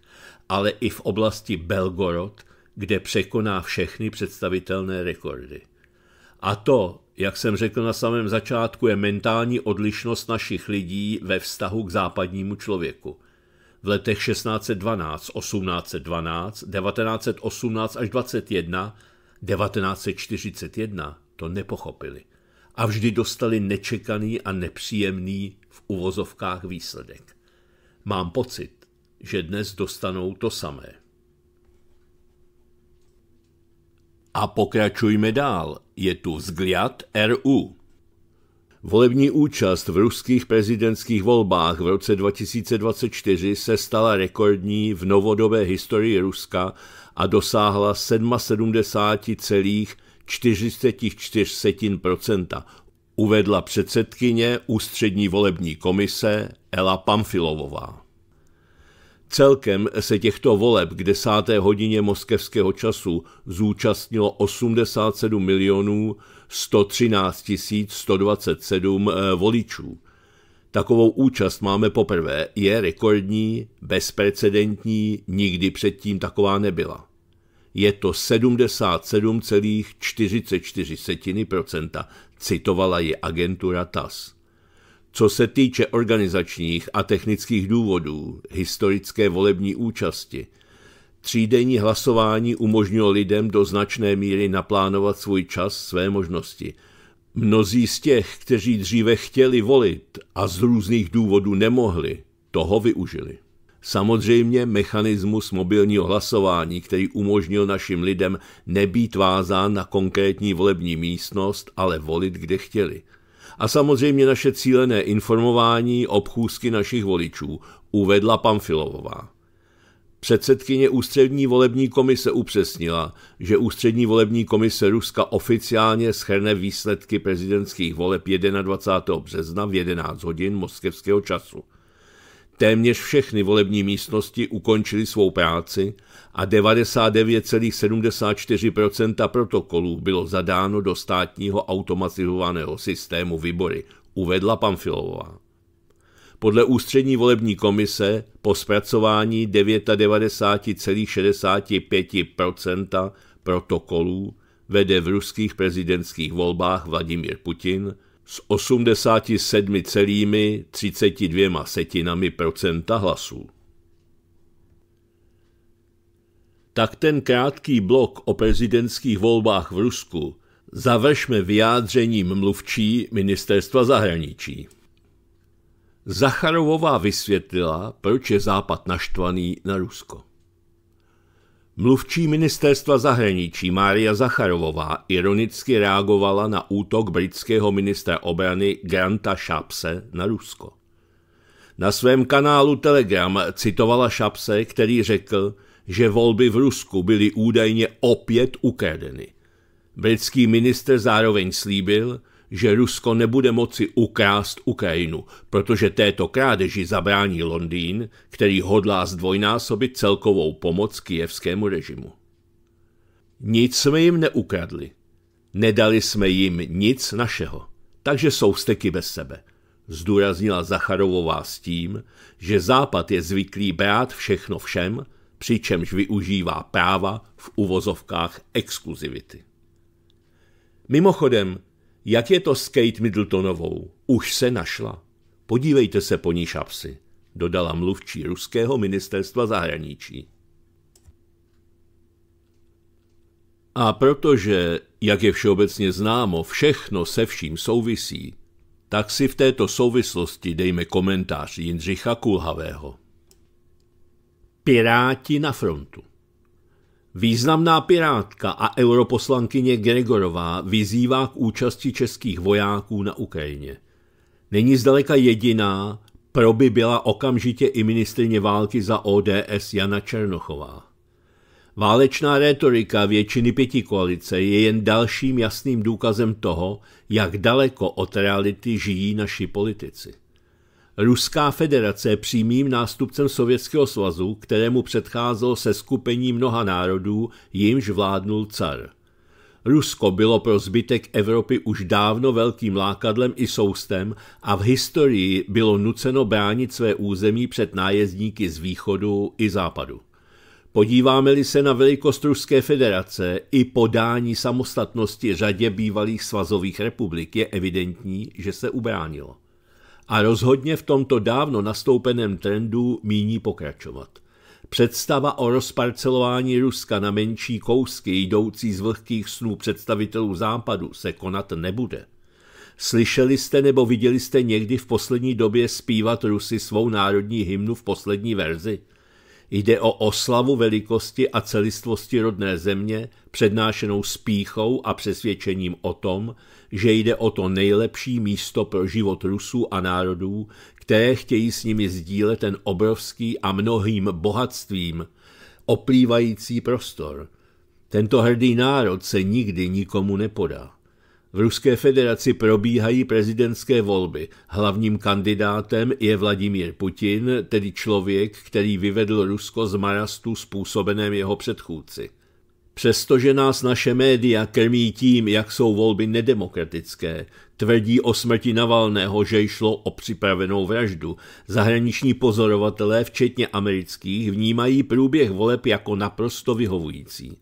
ale i v oblasti Belgorod, kde překoná všechny představitelné rekordy. A to, jak jsem řekl na samém začátku, je mentální odlišnost našich lidí ve vztahu k západnímu člověku. V letech 1612, 1812, 1918 až 21, 1941 to nepochopili a vždy dostali nečekaný a nepříjemný v uvozovkách výsledek. Mám pocit, že dnes dostanou to samé. A pokračujme dál. Je tu vzgliad RU. Volební účast v ruských prezidentských volbách v roce 2024 se stala rekordní v novodobé historii Ruska a dosáhla 77,5 44%, uvedla předsedkyně ústřední volební komise Ela Pamfilovová. Celkem se těchto voleb k desáté hodině moskevského času zúčastnilo 87 milionů 113 127 eh, voličů. Takovou účast máme poprvé, je rekordní, bezprecedentní, nikdy předtím taková nebyla je to 77,44%, citovala ji agentura TAS. Co se týče organizačních a technických důvodů historické volební účasti, třídenní hlasování umožnilo lidem do značné míry naplánovat svůj čas, své možnosti. Mnozí z těch, kteří dříve chtěli volit a z různých důvodů nemohli, toho využili. Samozřejmě mechanismus mobilního hlasování, který umožnil našim lidem nebýt vázán na konkrétní volební místnost, ale volit, kde chtěli. A samozřejmě naše cílené informování obchůzky našich voličů, uvedla Pamfilovová. Předsedkyně ústřední volební komise upřesnila, že ústřední volební komise Ruska oficiálně schrne výsledky prezidentských voleb 21. března v 11 hodin moskevského času – Téměř všechny volební místnosti ukončily svou práci a 99,74 protokolů bylo zadáno do státního automatizovaného systému výbory, uvedla Pamfilová. Podle ústřední volební komise po zpracování 99,65 protokolů vede v ruských prezidentských volbách Vladimír Putin – s 87,32% hlasů. Tak ten krátký blok o prezidentských volbách v Rusku završme vyjádřením mluvčí ministerstva zahraničí. Zacharovová vysvětlila, proč je Západ naštvaný na Rusko. Mluvčí ministerstva zahraničí Mária Zacharovová ironicky reagovala na útok britského ministra obrany Granta Šapse na Rusko. Na svém kanálu Telegram citovala Šapse, který řekl, že volby v Rusku byly údajně opět ukradeny. Britský minister zároveň slíbil, že Rusko nebude moci ukrást Ukrajinu, protože této krádeži zabrání Londýn, který hodlá zdvojnásobit celkovou pomoc kijevskému režimu. Nic jsme jim neukradli. Nedali jsme jim nic našeho, takže jsou steky bez sebe. Zdůraznila Zacharovová s tím, že Západ je zvyklý brát všechno všem, přičemž využívá práva v uvozovkách exkluzivity. Mimochodem, jak je to s Kate Middletonovou? Už se našla. Podívejte se po ní šapsy, dodala mluvčí ruského ministerstva zahraničí. A protože, jak je všeobecně známo, všechno se vším souvisí, tak si v této souvislosti dejme komentář Jindřicha Kulhavého. Piráti na frontu Významná pirátka a europoslankyně Gregorová vyzývá k účasti českých vojáků na Ukrajině. Není zdaleka jediná, proby byla okamžitě i ministrině války za ODS Jana Černochová. Válečná retorika většiny pěti koalice je jen dalším jasným důkazem toho, jak daleko od reality žijí naši politici. Ruská federace přímým nástupcem Sovětského svazu, kterému předcházelo se skupení mnoha národů, jimž vládnul car. Rusko bylo pro zbytek Evropy už dávno velkým lákadlem i soustem a v historii bylo nuceno bránit své území před nájezdníky z východu i západu. Podíváme-li se na velikost Ruské federace i podání samostatnosti řadě bývalých svazových republik, je evidentní, že se ubránilo a rozhodně v tomto dávno nastoupeném trendu míní pokračovat. Představa o rozparcelování Ruska na menší kousky jdoucí z vlhkých snů představitelů západu se konat nebude. Slyšeli jste nebo viděli jste někdy v poslední době zpívat Rusy svou národní hymnu v poslední verzi? Jde o oslavu velikosti a celistvosti rodné země, přednášenou spíchou a přesvědčením o tom, že jde o to nejlepší místo pro život Rusů a národů, které chtějí s nimi sdílet ten obrovský a mnohým bohatstvím oplývající prostor. Tento hrdý národ se nikdy nikomu nepodá. V Ruské federaci probíhají prezidentské volby. Hlavním kandidátem je Vladimír Putin, tedy člověk, který vyvedl Rusko z marastu způsobeném jeho předchůdci. Přestože nás naše média krmí tím, jak jsou volby nedemokratické, tvrdí o smrti Navalného, že šlo o připravenou vraždu. Zahraniční pozorovatelé, včetně amerických, vnímají průběh voleb jako naprosto vyhovující.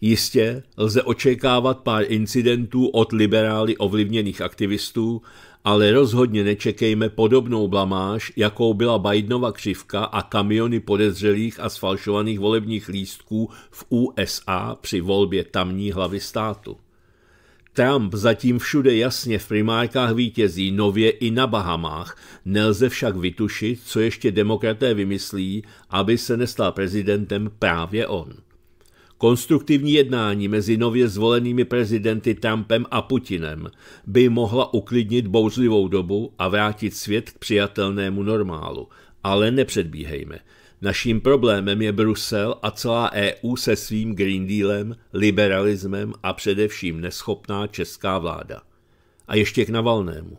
Jistě lze očekávat pár incidentů od liberály ovlivněných aktivistů, ale rozhodně nečekejme podobnou blamáž, jakou byla Bidenova křivka a kamiony podezřelých a sfalšovaných volebních lístků v USA při volbě tamní hlavy státu. Trump zatím všude jasně v primárkách vítězí, nově i na Bahamách, nelze však vytušit, co ještě demokraté vymyslí, aby se nestal prezidentem právě on. Konstruktivní jednání mezi nově zvolenými prezidenty Trumpem a Putinem by mohla uklidnit bouřlivou dobu a vrátit svět k přijatelnému normálu. Ale nepředbíhejme. Naším problémem je Brusel a celá EU se svým Green Dealem, liberalismem a především neschopná česká vláda. A ještě k Navalnému.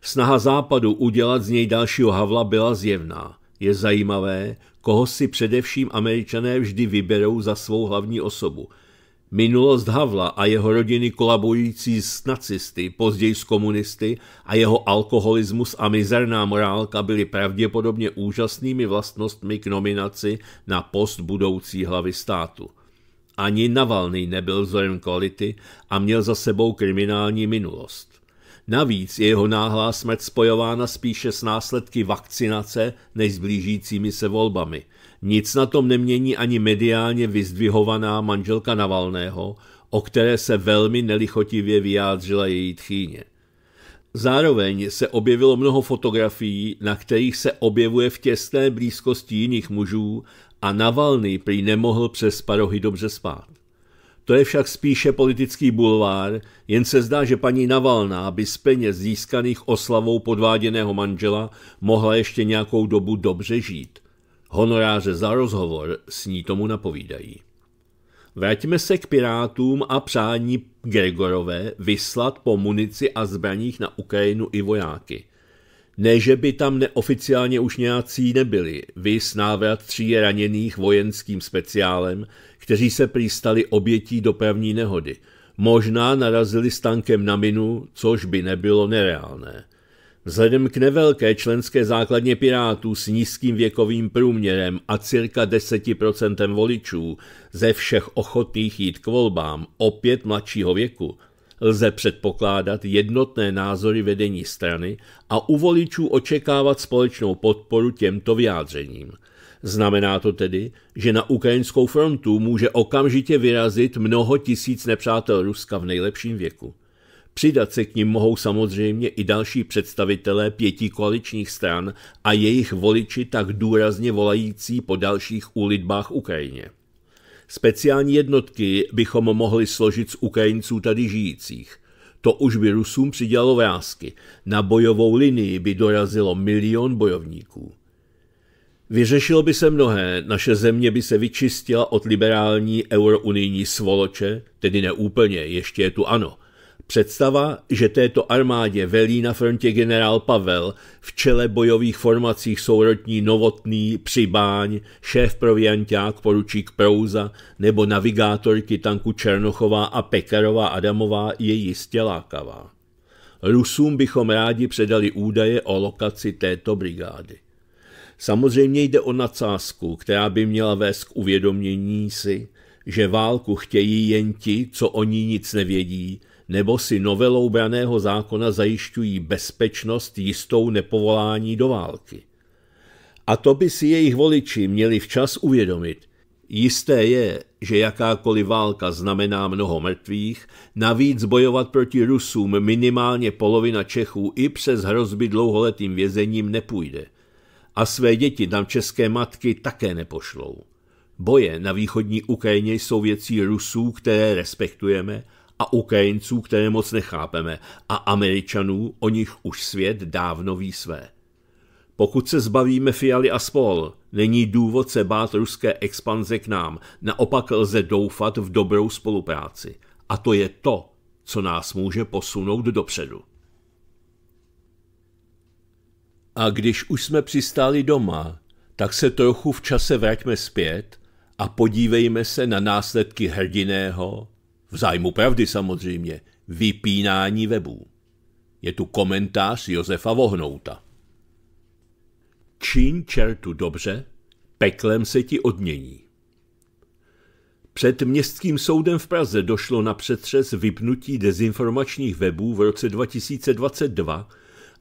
Snaha Západu udělat z něj dalšího Havla byla zjevná. Je zajímavé, koho si především američané vždy vyberou za svou hlavní osobu. Minulost Havla a jeho rodiny kolabující s nacisty, později s komunisty a jeho alkoholismus a mizerná morálka byly pravděpodobně úžasnými vlastnostmi k nominaci na post budoucí hlavy státu. Ani Navalny nebyl vzorem kvality a měl za sebou kriminální minulost. Navíc je jeho náhlá smrt spojována spíše s následky vakcinace než s blížícími se volbami. Nic na tom nemění ani mediálně vyzdvihovaná manželka Navalného, o které se velmi nelichotivě vyjádřila její tchýně. Zároveň se objevilo mnoho fotografií, na kterých se objevuje v těsné blízkosti jiných mužů a Navalny prý nemohl přes parohy dobře spát. To je však spíše politický bulvár, jen se zdá, že paní Navalná by z peněz získaných oslavou podváděného manžela mohla ještě nějakou dobu dobře žít. Honoráře za rozhovor s ní tomu napovídají. Vraťme se k Pirátům a přání Gregorové vyslat po munici a zbraních na Ukrajinu i vojáky. Ne, že by tam neoficiálně už nějací nebyli, vys návrat tří raněných vojenským speciálem, kteří se přistali obětí dopravní nehody. Možná narazili s tankem na minu, což by nebylo nereálné. Vzhledem k nevelké členské základně Pirátů s nízkým věkovým průměrem a cirka 10% voličů ze všech ochotných jít k volbám opět mladšího věku, lze předpokládat jednotné názory vedení strany a u voličů očekávat společnou podporu těmto vyjádřením. Znamená to tedy, že na ukrajinskou frontu může okamžitě vyrazit mnoho tisíc nepřátel Ruska v nejlepším věku. Přidat se k ním mohou samozřejmě i další představitelé pěti koaličních stran a jejich voliči tak důrazně volající po dalších úlitbách Ukrajině. Speciální jednotky bychom mohli složit z Ukrajinců tady žijících. To už by Rusům přidělalo vrázky. Na bojovou linii by dorazilo milion bojovníků. Vyřešilo by se mnohé, naše země by se vyčistila od liberální eurounijní svoloče, tedy neúplně, ještě je tu ano. Představa, že této armádě velí na frontě generál Pavel, v čele bojových formacích sourotní Novotný, Přibáň, šéf provianták poručík Prouza nebo navigátorky tanku Černochová a Pekarová Adamová je jistě lákavá. Rusům bychom rádi předali údaje o lokaci této brigády. Samozřejmě jde o nadsázku, která by měla vést k uvědomění si, že válku chtějí jen ti, co o ní nic nevědí, nebo si novelou braného zákona zajišťují bezpečnost jistou nepovolání do války. A to by si jejich voliči měli včas uvědomit. Jisté je, že jakákoliv válka znamená mnoho mrtvých, navíc bojovat proti Rusům minimálně polovina Čechů i přes hrozby dlouholetým vězením nepůjde – a své děti tam české matky také nepošlou. Boje na východní Ukrajině jsou věcí Rusů, které respektujeme, a Ukrajinců, které moc nechápeme, a Američanů, o nich už svět dávno ví své. Pokud se zbavíme Fialy a spol, není důvod se bát ruské expanze k nám, naopak lze doufat v dobrou spolupráci. A to je to, co nás může posunout dopředu. A když už jsme přistáli doma, tak se trochu v čase vraťme zpět a podívejme se na následky hrdiného, v zájmu pravdy samozřejmě, vypínání webů. Je tu komentář Josefa Vohnouta. Čín čertu dobře, peklem se ti odmění. Před městským soudem v Praze došlo na přetřes vypnutí dezinformačních webů v roce 2022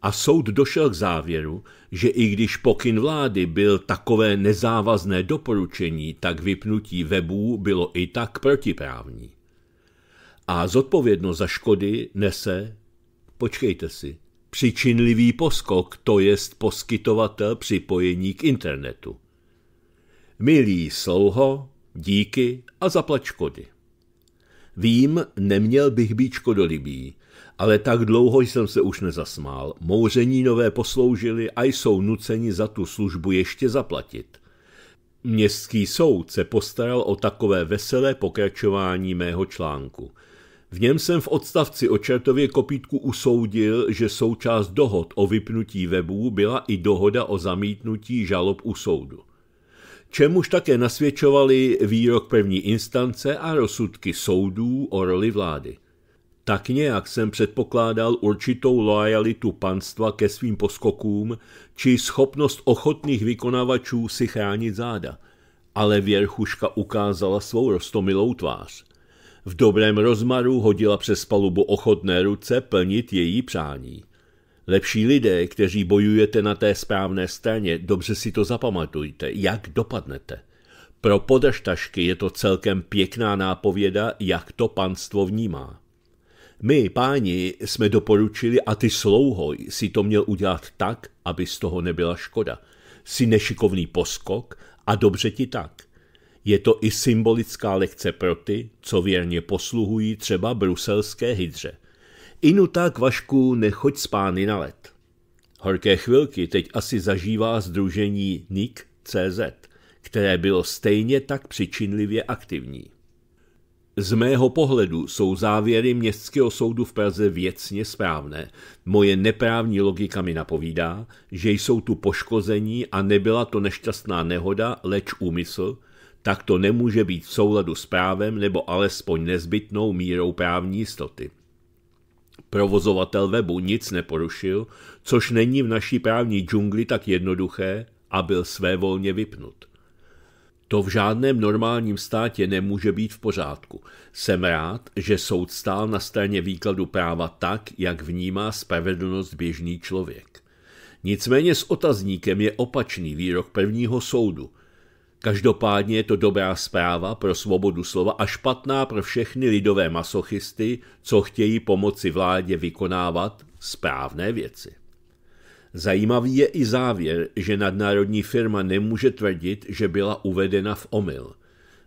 a soud došel k závěru, že i když pokyn vlády byl takové nezávazné doporučení, tak vypnutí webů bylo i tak protiprávní. A zodpovědnost za škody nese, počkejte si, přičinlivý poskok, to jest poskytovatel připojení k internetu. Milý slouho, díky a zaplať škody. Vím, neměl bych být škodolibý, ale tak dlouho jsem se už nezasmál. Mouření nové posloužili a jsou nuceni za tu službu ještě zaplatit. Městský soud se postaral o takové veselé pokračování mého článku. V něm jsem v odstavci o čertově kopítku usoudil, že součást dohod o vypnutí webů byla i dohoda o zamítnutí žalob u soudu čemuž také nasvědčovali výrok první instance a rozsudky soudů o roli vlády. Tak nějak jsem předpokládal určitou loajalitu panstva ke svým poskokům či schopnost ochotných vykonavačů si chránit záda, ale věrchuška ukázala svou rostomilou tvář. V dobrém rozmaru hodila přes palubu ochotné ruce plnit její přání. Lepší lidé, kteří bojujete na té správné straně, dobře si to zapamatujte, jak dopadnete. Pro podaštašky je to celkem pěkná nápověda, jak to panstvo vnímá. My, páni, jsme doporučili a ty slouhoj si to měl udělat tak, aby z toho nebyla škoda. Si nešikovný poskok a dobře ti tak. Je to i symbolická lekce pro ty, co věrně posluhují třeba bruselské hydře. Inu tak Vašku nechoď spány na let. Horké chvilky teď asi zažívá združení NIK CZ, které bylo stejně tak přičinlivě aktivní. Z mého pohledu jsou závěry Městského soudu v Praze věcně správné. Moje neprávní logika mi napovídá, že jsou tu poškození a nebyla to nešťastná nehoda, leč úmysl, tak to nemůže být v souladu s právem nebo alespoň nezbytnou mírou právní jistoty. Provozovatel webu nic neporušil, což není v naší právní džungli tak jednoduché a byl svévolně vypnut. To v žádném normálním státě nemůže být v pořádku. Jsem rád, že soud stál na straně výkladu práva tak, jak vnímá spravedlnost běžný člověk. Nicméně s otazníkem je opačný výrok prvního soudu – Každopádně je to dobrá zpráva pro svobodu slova a špatná pro všechny lidové masochisty, co chtějí pomoci vládě vykonávat správné věci. Zajímavý je i závěr, že nadnárodní firma nemůže tvrdit, že byla uvedena v omyl.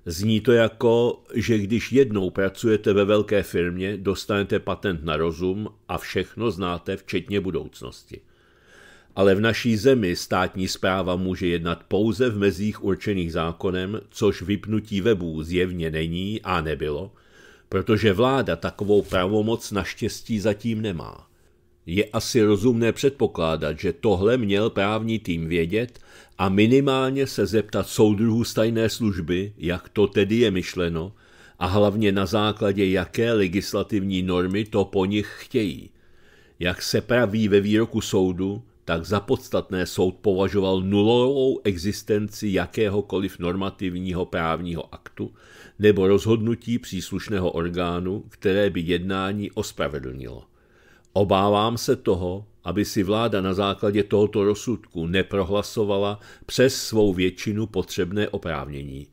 Zní to jako, že když jednou pracujete ve velké firmě, dostanete patent na rozum a všechno znáte, včetně budoucnosti ale v naší zemi státní zpráva může jednat pouze v mezích určených zákonem, což vypnutí webů zjevně není a nebylo, protože vláda takovou pravomoc naštěstí zatím nemá. Je asi rozumné předpokládat, že tohle měl právní tým vědět a minimálně se zeptat soudruhů stajné služby, jak to tedy je myšleno, a hlavně na základě jaké legislativní normy to po nich chtějí. Jak se praví ve výroku soudu, tak za podstatné soud považoval nulovou existenci jakéhokoliv normativního právního aktu nebo rozhodnutí příslušného orgánu, které by jednání ospravedlnilo. Obávám se toho, aby si vláda na základě tohoto rozsudku neprohlasovala přes svou většinu potřebné oprávnění.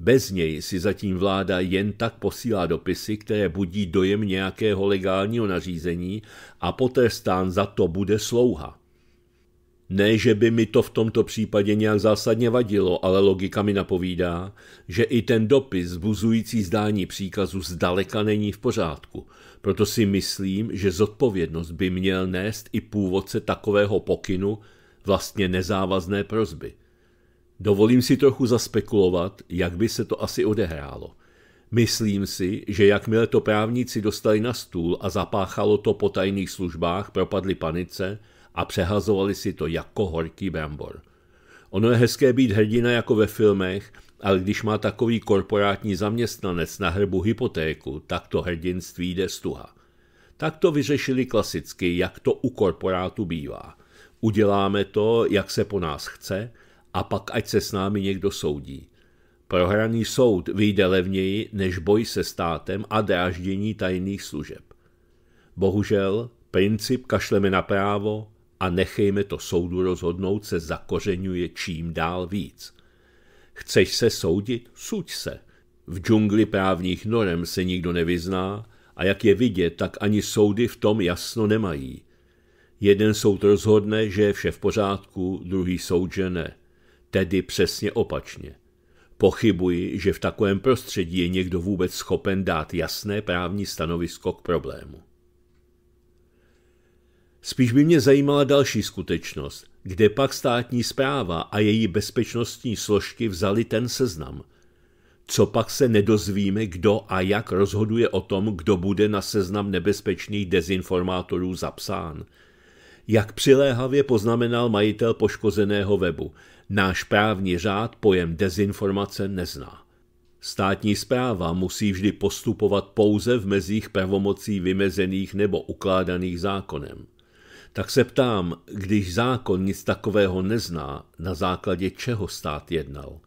Bez něj si zatím vláda jen tak posílá dopisy, které budí dojem nějakého legálního nařízení a potrestán za to bude slouha. Ne, že by mi to v tomto případě nějak zásadně vadilo, ale logika mi napovídá, že i ten dopis zbuzující zdání příkazu zdaleka není v pořádku. Proto si myslím, že zodpovědnost by měl nést i původce takového pokynu, vlastně nezávazné prozby. Dovolím si trochu zaspekulovat, jak by se to asi odehrálo. Myslím si, že jakmile to právníci dostali na stůl a zapáchalo to po tajných službách, propadli panice – a přehazovali si to jako horký brambor. Ono je hezké být hrdina jako ve filmech, ale když má takový korporátní zaměstnanec na hrbu hypotéku, tak to hrdinství jde stuha. Tak to vyřešili klasicky, jak to u korporátu bývá. Uděláme to, jak se po nás chce, a pak ať se s námi někdo soudí. Prohraný soud vyjde levněji než boj se státem a dráždění tajných služeb. Bohužel, princip kašleme na právo a nechejme to soudu rozhodnout, se zakořenuje čím dál víc. Chceš se soudit? Suď se. V džungli právních norem se nikdo nevyzná a jak je vidět, tak ani soudy v tom jasno nemají. Jeden soud rozhodne, že je vše v pořádku, druhý soud, že ne. Tedy přesně opačně. Pochybuji, že v takovém prostředí je někdo vůbec schopen dát jasné právní stanovisko k problému. Spíš by mě zajímala další skutečnost. Kde pak státní zpráva a její bezpečnostní složky vzali ten seznam? Co pak se nedozvíme, kdo a jak rozhoduje o tom, kdo bude na seznam nebezpečných dezinformátorů zapsán? Jak přiléhavě poznamenal majitel poškozeného webu, náš právní řád pojem dezinformace nezná. Státní zpráva musí vždy postupovat pouze v mezích pravomocí vymezených nebo ukládaných zákonem. Tak se ptám, když zákon nic takového nezná, na základě čeho stát jednal?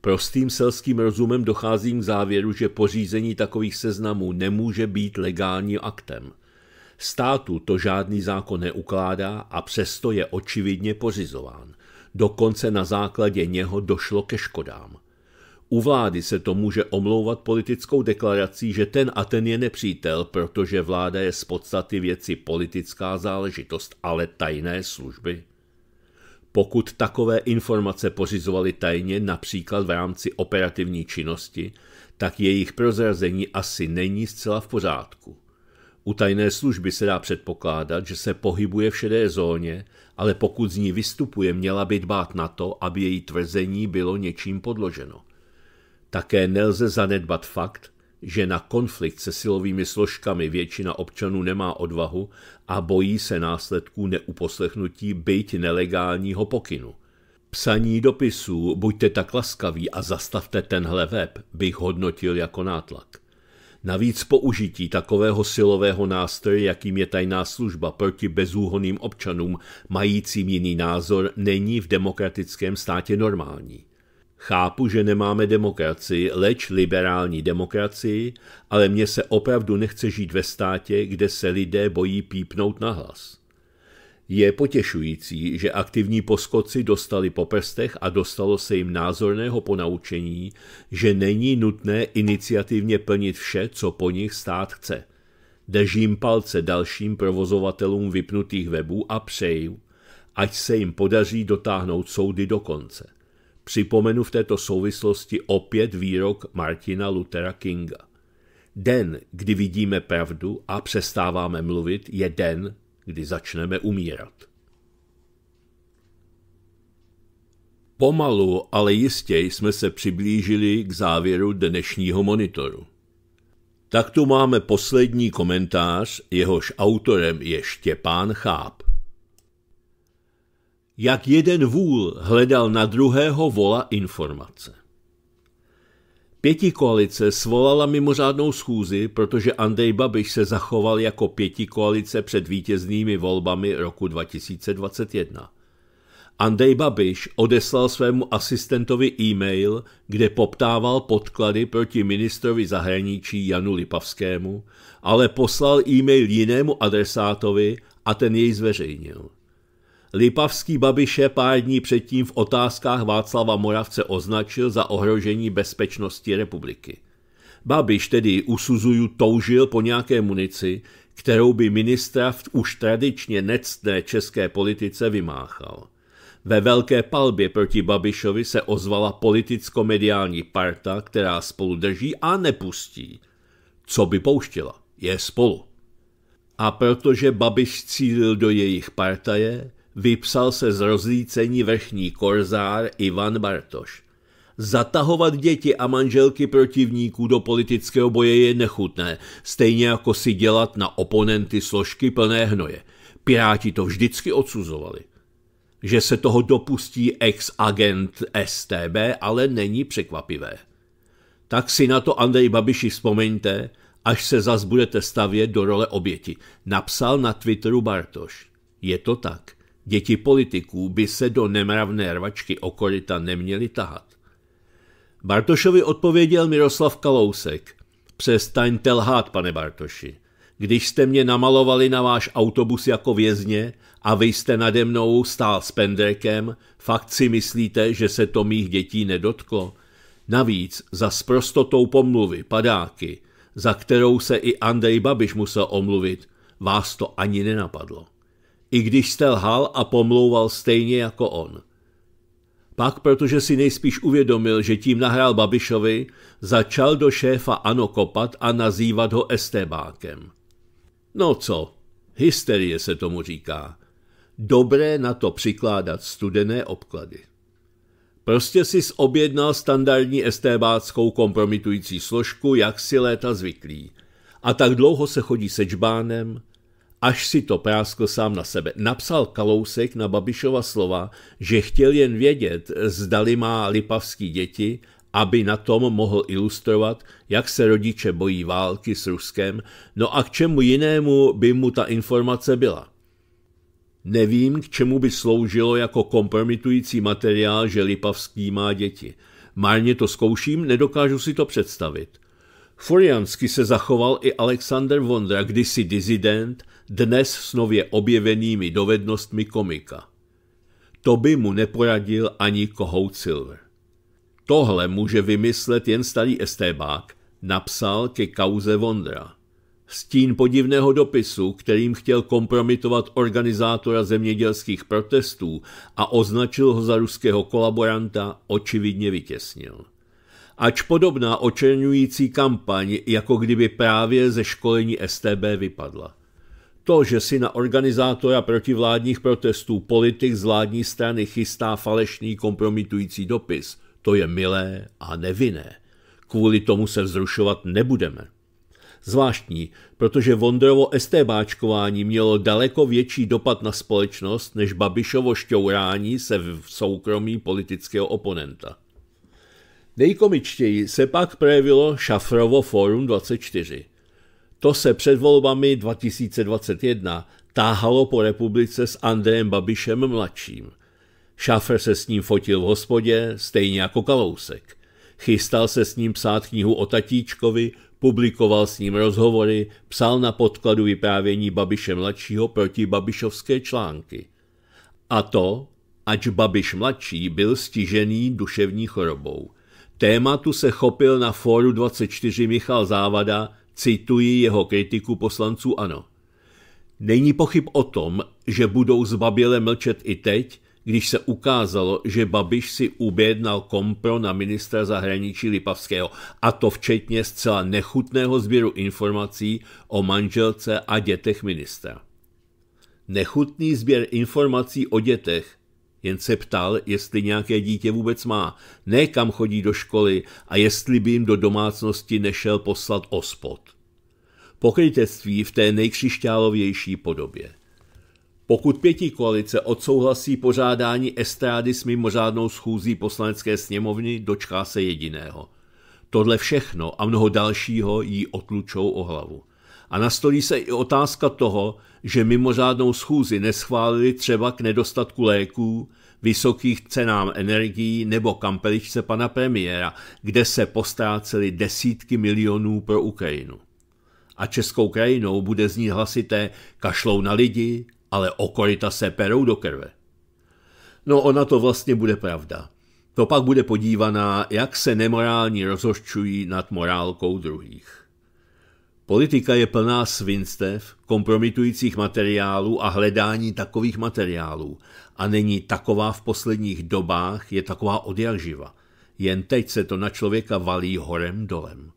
Prostým selským rozumem docházím k závěru, že pořízení takových seznamů nemůže být legálním aktem. Státu to žádný zákon neukládá a přesto je očividně pořizován. Dokonce na základě něho došlo ke škodám. U vlády se to může omlouvat politickou deklarací, že ten a ten je nepřítel, protože vláda je z podstaty věci politická záležitost, ale tajné služby. Pokud takové informace pořizovali tajně, například v rámci operativní činnosti, tak jejich prozrazení asi není zcela v pořádku. U tajné služby se dá předpokládat, že se pohybuje v šedé zóně, ale pokud z ní vystupuje, měla by dbát na to, aby její tvrzení bylo něčím podloženo. Také nelze zanedbat fakt, že na konflikt se silovými složkami většina občanů nemá odvahu a bojí se následků neuposlechnutí byť nelegálního pokynu. Psaní dopisů buďte tak laskaví a zastavte tenhle web bych hodnotil jako nátlak. Navíc použití takového silového nástroje, jakým je tajná služba proti bezúhonným občanům, majícím jiný názor, není v demokratickém státě normální. Chápu, že nemáme demokracii, leč liberální demokracii, ale mně se opravdu nechce žít ve státě, kde se lidé bojí pípnout na hlas. Je potěšující, že aktivní poskoci dostali po prstech a dostalo se jim názorného ponaučení, že není nutné iniciativně plnit vše, co po nich stát chce. Držím palce dalším provozovatelům vypnutých webů a přeju, ať se jim podaří dotáhnout soudy do konce. Připomenu v této souvislosti opět výrok Martina Luthera Kinga. Den, kdy vidíme pravdu a přestáváme mluvit, je den, kdy začneme umírat. Pomalu, ale jistě jsme se přiblížili k závěru dnešního monitoru. Tak tu máme poslední komentář, jehož autorem je Štěpán Cháp jak jeden vůl hledal na druhého vola informace. Pěti koalice svolala mimořádnou schůzi, protože Andrej Babiš se zachoval jako pěti koalice před vítěznými volbami roku 2021. Andrej Babiš odeslal svému asistentovi e-mail, kde poptával podklady proti ministrovi zahraničí Janu Lipavskému, ale poslal e-mail jinému adresátovi a ten jej zveřejnil. Lipavský Babiše pár dní předtím v otázkách Václava Moravce označil za ohrožení bezpečnosti republiky. Babiš tedy usuzuju toužil po nějaké munici, kterou by ministra v už tradičně nectné české politice vymáchal. Ve velké palbě proti Babišovi se ozvala politicko-mediální parta, která spolu drží a nepustí. Co by pouštila? Je spolu. A protože Babiš cílil do jejich partaje, Vypsal se z rozlícení vrchní korzár Ivan Bartoš. Zatahovat děti a manželky protivníků do politického boje je nechutné, stejně jako si dělat na oponenty složky plné hnoje. Piráti to vždycky odsuzovali. Že se toho dopustí ex-agent STB, ale není překvapivé. Tak si na to Andrej Babiši vzpomeňte, až se zas budete stavět do role oběti, napsal na Twitteru Bartoš. Je to tak. Děti politiků by se do nemravné rvačky okolita neměly tahat. Bartošovi odpověděl Miroslav Kalousek. Přestaňte lhát, pane Bartoši. Když jste mě namalovali na váš autobus jako vězně a vy jste nade mnou stál s pendrekem, fakt si myslíte, že se to mých dětí nedotklo? Navíc za sprostotou pomluvy, padáky, za kterou se i Andrej Babiš musel omluvit, vás to ani nenapadlo i když jste lhal a pomlouval stejně jako on. Pak, protože si nejspíš uvědomil, že tím nahrál Babišovi, začal do šéfa Ano kopat a nazývat ho Estebákem. No co, hysterie se tomu říká. Dobré na to přikládat studené obklady. Prostě si objednal standardní estébáckou kompromitující složku, jak si léta zvyklí. A tak dlouho se chodí se čbánem, až si to práskl sám na sebe. Napsal Kalousek na Babišova slova, že chtěl jen vědět, zdali má lipavský děti, aby na tom mohl ilustrovat, jak se rodiče bojí války s Ruskem, no a k čemu jinému by mu ta informace byla. Nevím, k čemu by sloužilo jako kompromitující materiál, že Lipavský má děti. Márně to zkouším, nedokážu si to představit. Furiansky se zachoval i Alexander Vondra, kdysi dizident, dnes s nově objevenými dovednostmi komika. To by mu neporadil ani Kohout Silver. Tohle může vymyslet jen starý estébák, napsal ke kauze Vondra. Stín podivného dopisu, kterým chtěl kompromitovat organizátora zemědělských protestů a označil ho za ruského kolaboranta, očividně vytěsnil ač podobná očerňující kampaň, jako kdyby právě ze školení STB vypadla. To, že si na organizátora protivládních protestů politik z vládní strany chystá falešný kompromitující dopis, to je milé a nevinné. Kvůli tomu se vzrušovat nebudeme. Zvláštní, protože Vondrovo STBáčkování mělo daleko větší dopad na společnost než Babišovo šťourání se v soukromí politického oponenta. Nejkomičtěji se pak projevilo Šafrovo Forum 24. To se před volbami 2021 táhalo po republice s Andrejem Babišem mladším. Šafr se s ním fotil v hospodě, stejně jako Kalousek. Chystal se s ním psát knihu o tatíčkovi, publikoval s ním rozhovory, psal na podkladu vyprávění Babiše mladšího proti Babišovské články. A to, ač Babiš mladší byl stižený duševní chorobou – Tématu se chopil na Fóru 24 Michal Závada, cituji jeho kritiku poslanců ANO. Není pochyb o tom, že budou Babile mlčet i teď, když se ukázalo, že Babiš si ubědnal kompro na ministra zahraničí Lipavského, a to včetně zcela nechutného sběru informací o manželce a dětech ministra. Nechutný sběr informací o dětech jen se ptal, jestli nějaké dítě vůbec má, ne kam chodí do školy a jestli by jim do domácnosti nešel poslat ospod. Pokrytectví v té nejkřišťálovější podobě. Pokud pěti koalice odsouhlasí pořádání estrády s mimořádnou schůzí poslanecké sněmovny, dočká se jediného. Tohle všechno a mnoho dalšího jí otlučou o hlavu a nastolí se i otázka toho, že mimořádnou schůzi neschválili třeba k nedostatku léků, vysokých cenám energií nebo kampeličce pana premiéra, kde se postráceli desítky milionů pro Ukrajinu. A českou krajinou bude znít hlasité kašlou na lidi, ale okorita se perou do krve. No ona to vlastně bude pravda. To pak bude podívaná, jak se nemorální rozhořčují nad morálkou druhých. Politika je plná svinstev, kompromitujících materiálů a hledání takových materiálů. A není taková v posledních dobách, je taková odjakživa. Jen teď se to na člověka valí horem dolem.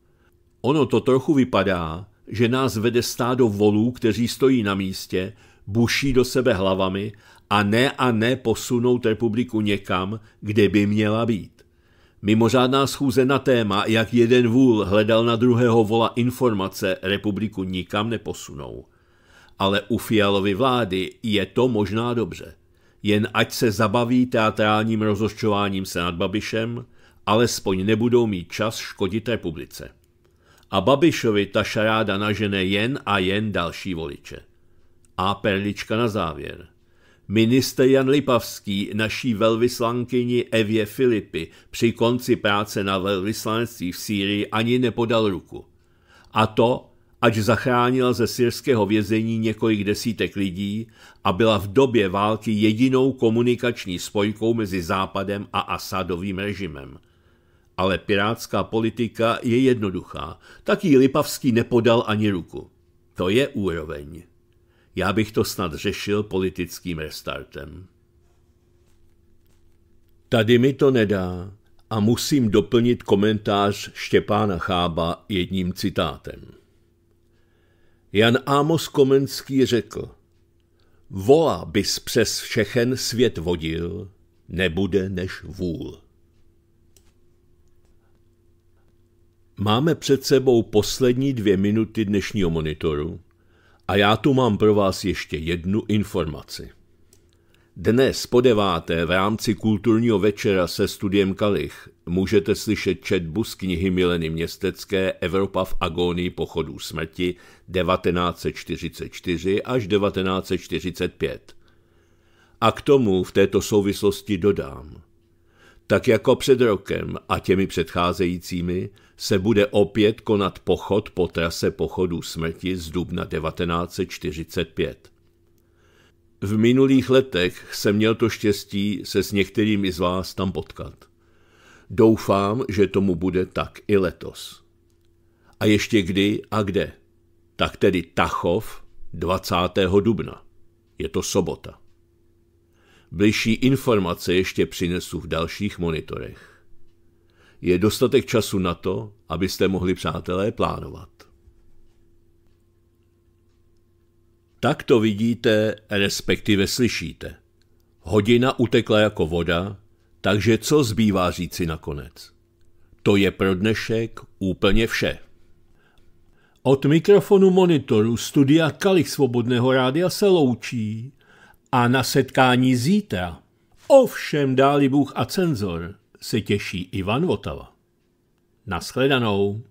Ono to trochu vypadá, že nás vede stádo volů, kteří stojí na místě, buší do sebe hlavami a ne a ne posunout republiku někam, kde by měla být. Mimořádná schůze na téma, jak jeden vůl hledal na druhého vola informace, republiku nikam neposunou. Ale u Fialovy vlády je to možná dobře. Jen ať se zabaví teatrálním rozošťováním se nad Babišem, alespoň nebudou mít čas škodit republice. A Babišovi ta šaráda nažene jen a jen další voliče. A perlička na závěr – Minister Jan Lipavský naší velvyslankyni Evě Filipy při konci práce na velvyslanectví v Sýrii ani nepodal ruku. A to, ač zachránila ze syrského vězení několik desítek lidí a byla v době války jedinou komunikační spojkou mezi Západem a Asadovým režimem. Ale pirátská politika je jednoduchá, tak jí Lipavský nepodal ani ruku. To je úroveň. Já bych to snad řešil politickým restartem. Tady mi to nedá a musím doplnit komentář Štěpána Chába jedním citátem. Jan Ámos Komenský řekl, vola bys přes všechen svět vodil, nebude než vůl. Máme před sebou poslední dvě minuty dnešního monitoru a já tu mám pro vás ještě jednu informaci. Dnes po deváté v rámci kulturního večera se studiem Kalich můžete slyšet četbu z knihy Mileny Městecké Evropa v agónii pochodů smrti 1944 až 1945. A k tomu v této souvislosti dodám. Tak jako před rokem a těmi předcházejícími se bude opět konat pochod po trase pochodu smrti z dubna 1945. V minulých letech jsem měl to štěstí se s některými z vás tam potkat. Doufám, že tomu bude tak i letos. A ještě kdy a kde? Tak tedy Tachov 20. dubna. Je to sobota. Bližší informace ještě přinesu v dalších monitorech. Je dostatek času na to, abyste mohli přátelé plánovat. Tak to vidíte, respektive slyšíte. Hodina utekla jako voda, takže co zbývá říci nakonec? To je pro dnešek úplně vše. Od mikrofonu monitoru studia Kalich Svobodného rádia se loučí a na setkání zítra. Ovšem dáli Bůh a cenzor se těší Ivan Votava. Naschledanou.